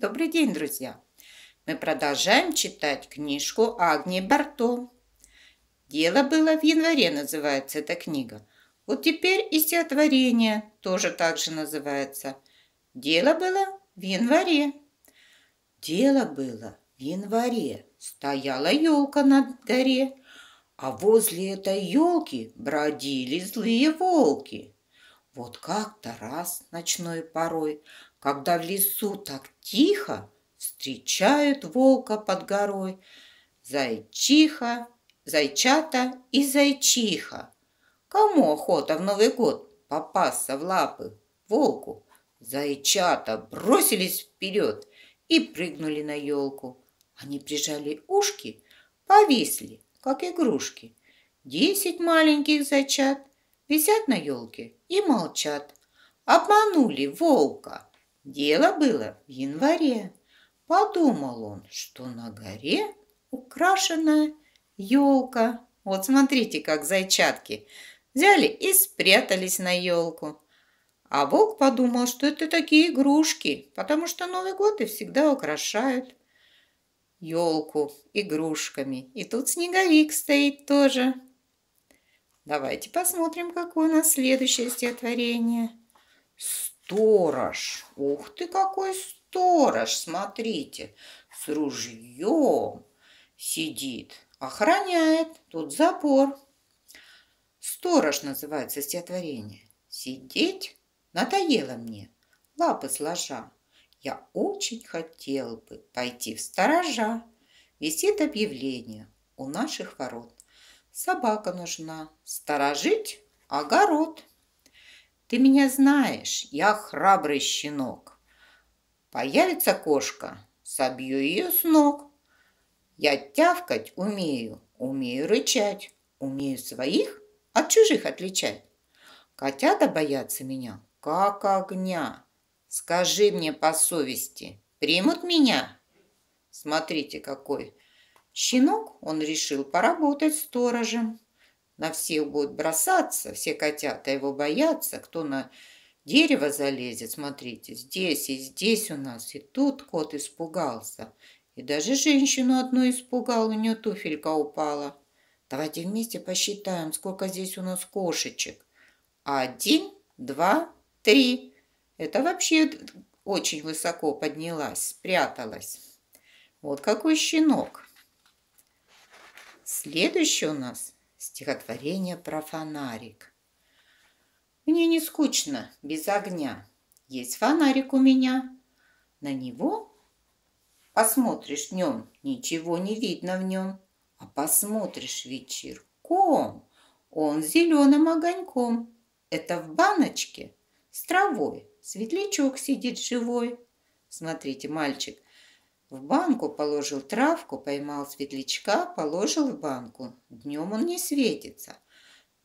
Добрый день, друзья! Мы продолжаем читать книжку Агнии Барто. «Дело было в январе» называется эта книга. Вот теперь и стихотворение тоже так же называется. «Дело было в январе». Дело было в январе. Стояла елка на горе, а возле этой елки бродили злые волки. Вот как-то раз ночной порой когда в лесу так тихо, встречают волка под горой зайчиха, зайчата и зайчиха. Кому охота в Новый год попасться в лапы волку? Зайчата бросились вперед и прыгнули на елку. Они прижали ушки, повисли, как игрушки. Десять маленьких зайчат висят на елке и молчат. Обманули волка – Дело было в январе. Подумал он, что на горе украшенная елка. Вот смотрите, как зайчатки взяли и спрятались на елку. А волк подумал, что это такие игрушки, потому что Новый год и всегда украшают елку игрушками. И тут снеговик стоит тоже. Давайте посмотрим, какое у нас следующее стихотворение сторож. Ух ты, какой сторож, смотрите, с ружьем сидит, охраняет, тут запор. Сторож называется стихотворение. Сидеть надоело мне, лапы сложа. Я очень хотел бы пойти в сторожа. Висит объявление у наших ворот. Собака нужна, сторожить огород. Ты меня знаешь, я храбрый щенок. Появится кошка, собью ее с ног. Я тявкать умею, умею рычать, умею своих от чужих отличать. Котята боятся меня, как огня. Скажи мне по совести, примут меня? Смотрите какой. Щенок он решил поработать сторожем. На всех будет бросаться, все котята его боятся, кто на дерево залезет, смотрите, здесь и здесь у нас, и тут кот испугался. И даже женщину одну испугал, у нее туфелька упала. Давайте вместе посчитаем, сколько здесь у нас кошечек. Один, два, три. Это вообще очень высоко поднялась, спряталась. Вот какой щенок. Следующий у нас Стихотворение про фонарик. Мне не скучно без огня. Есть фонарик у меня. На него посмотришь днем, ничего не видно в нем. А посмотришь вечерком, он зеленым огоньком. Это в баночке с травой светлячок сидит живой. Смотрите, мальчик – в банку положил травку, поймал светлячка, положил в банку. Днем он не светится.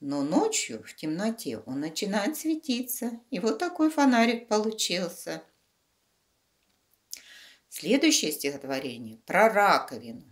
Но ночью в темноте он начинает светиться. И вот такой фонарик получился. Следующее стихотворение про раковину.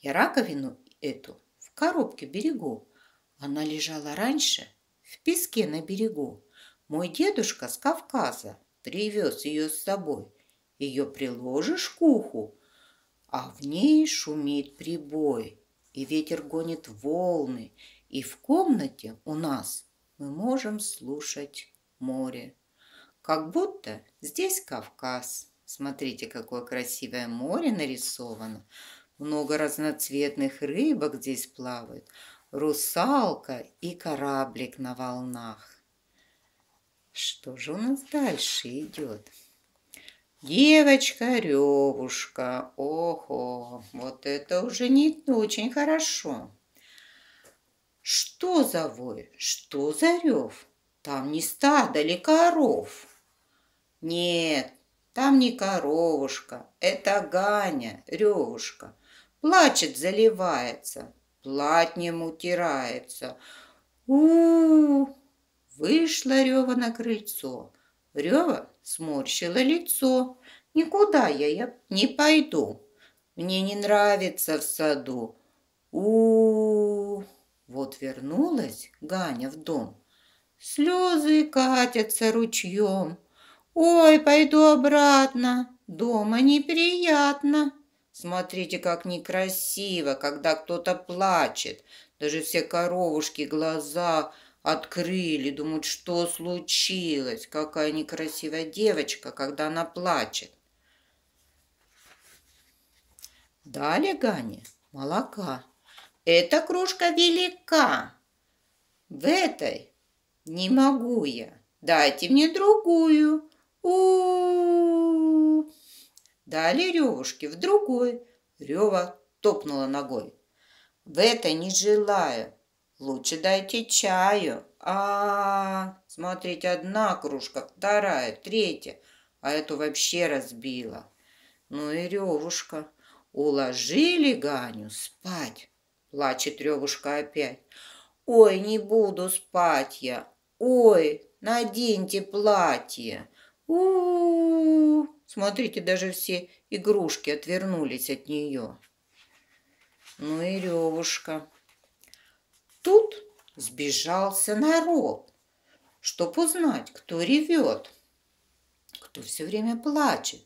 Я раковину эту в коробке берегу. Она лежала раньше в песке на берегу. Мой дедушка с Кавказа привез ее с собой – ее приложишь к уху, а в ней шумит прибой, и ветер гонит волны, и в комнате у нас мы можем слушать море. Как будто здесь Кавказ. Смотрите, какое красивое море нарисовано. Много разноцветных рыбок здесь плавают. Русалка и кораблик на волнах. Что же у нас дальше идет? Девочка Ревушка, ого, вот это уже не очень хорошо. Что за вой, что за рев? Там не стадо ли коров? Нет, там не коровушка, это Ганя, Ревушка. Плачет, заливается, платнем утирается. у, -у, -у! Вышла Рева на крыльцо. Рева сморщила лицо. «Никуда я я не пойду. Мне не нравится в саду. у, Вот вернулась Ганя в дом. Слезы катятся ручьем. «Ой, пойду обратно. Дома неприятно». Смотрите, как некрасиво, когда кто-то плачет. Даже все коровушки глаза Открыли, думают, что случилось, какая некрасивая девочка, когда она плачет. Дали Гане молока. Эта кружка велика. В этой не могу я. Дайте мне другую. У, -у, -у, Дали Ревушке в другой. Рева топнула ногой. В это не желаю. Лучше дайте чаю. А, -а, а Смотрите, одна кружка, вторая, третья. А эту вообще разбила. Ну и Ревушка. Уложили Ганю спать. Плачет Ревушка опять. Ой, не буду спать я. Ой, наденьте платье. У, -у, -у, -у. Смотрите, даже все игрушки отвернулись от нее. Ну и Ревушка. Тут сбежался народ, чтоб узнать, кто ревет, кто все время плачет,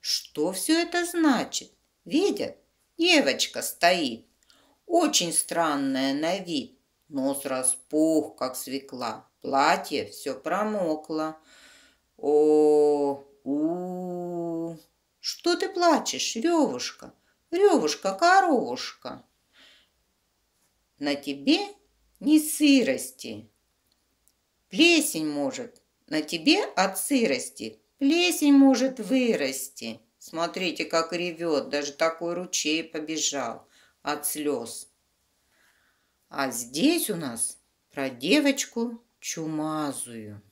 что все это значит. Видят, девочка стоит, очень странная на вид, нос распух, как свекла, платье все промокло. О, у, -у, -у. что ты плачешь, Ревушка, Ревушка, коровушка? на тебе не сырости. Плесень может на тебе от сырости, плесень может вырасти. Смотрите, как ревет, даже такой ручей побежал от слез. А здесь у нас про девочку чумазую.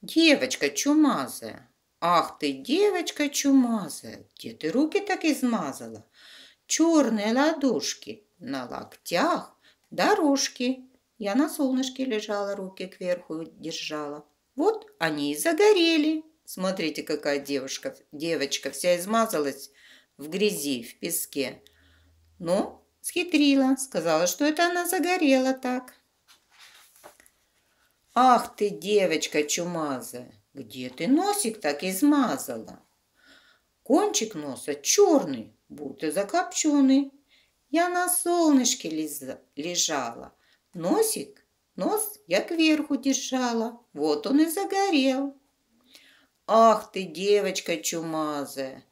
Девочка чумазая. Ах ты, девочка чумазая, где ты руки так измазала? Черные ладошки, на локтях дорожки. Я на солнышке лежала, руки кверху держала. Вот они и загорели. Смотрите, какая девушка, девочка вся измазалась в грязи, в песке. Но ну, схитрила, сказала, что это она загорела так. Ах ты, девочка чумазая, где ты носик так измазала? Кончик носа черный, будто закопченый. Я на солнышке лежала. Носик, нос я кверху держала. Вот он и загорел. Ах ты, девочка чумазая!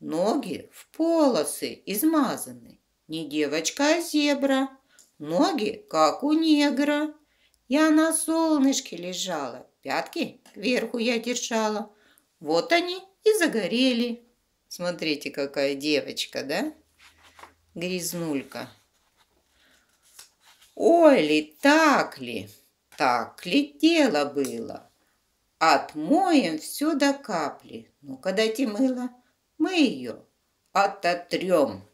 Ноги в полосы измазаны. Не девочка, а зебра. Ноги, как у негра. Я на солнышке лежала, пятки кверху я держала. Вот они и загорели. Смотрите, какая девочка, да? Грязнулька. Ой ли, так ли, так ли дело было? Отмоем все до капли. ну когда дайте мыло, мы ее ототрем.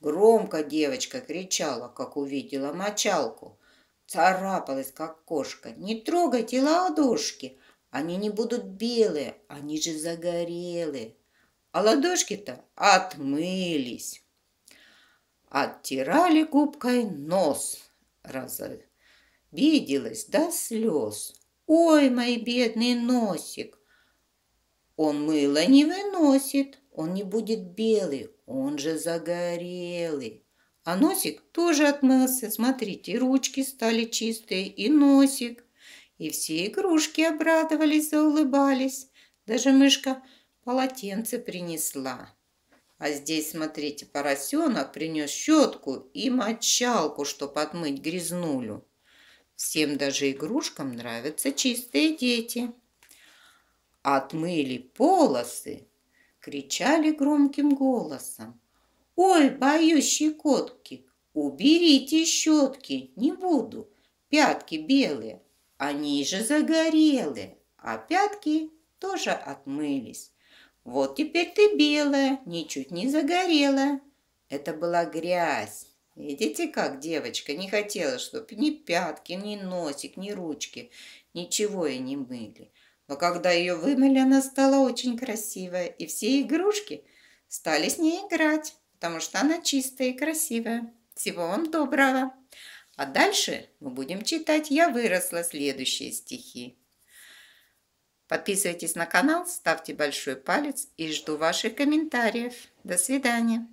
Громко девочка кричала, как увидела мочалку. Царапалась, как кошка. Не трогайте ладошки, они не будут белые, они же загорелые. А ладошки-то отмылись. Оттирали губкой нос. Разобиделась до слез. Ой, мой бедный носик! Он мыло не выносит, он не будет белый, он же загорелый. А носик тоже отмылся. Смотрите, ручки стали чистые, и носик. И все игрушки обрадовались, заулыбались. Даже мышка полотенце принесла. А здесь, смотрите, поросенок принес щетку и мочалку, чтобы отмыть грязнулю. Всем даже игрушкам нравятся чистые дети. Отмыли полосы, кричали громким голосом. «Ой, боюсь щекотки! Уберите щетки, не буду! Пятки белые, они же загорелые, а пятки тоже отмылись. Вот теперь ты белая, ничуть не загорела. Это была грязь. Видите как, девочка, не хотела, чтобы ни пятки, ни носик, ни ручки, ничего и не мыли. Но когда ее вымыли, она стала очень красивая, и все игрушки стали с ней играть, потому что она чистая и красивая. Всего вам доброго! А дальше мы будем читать «Я выросла» следующие стихи. Подписывайтесь на канал, ставьте большой палец и жду ваших комментариев. До свидания.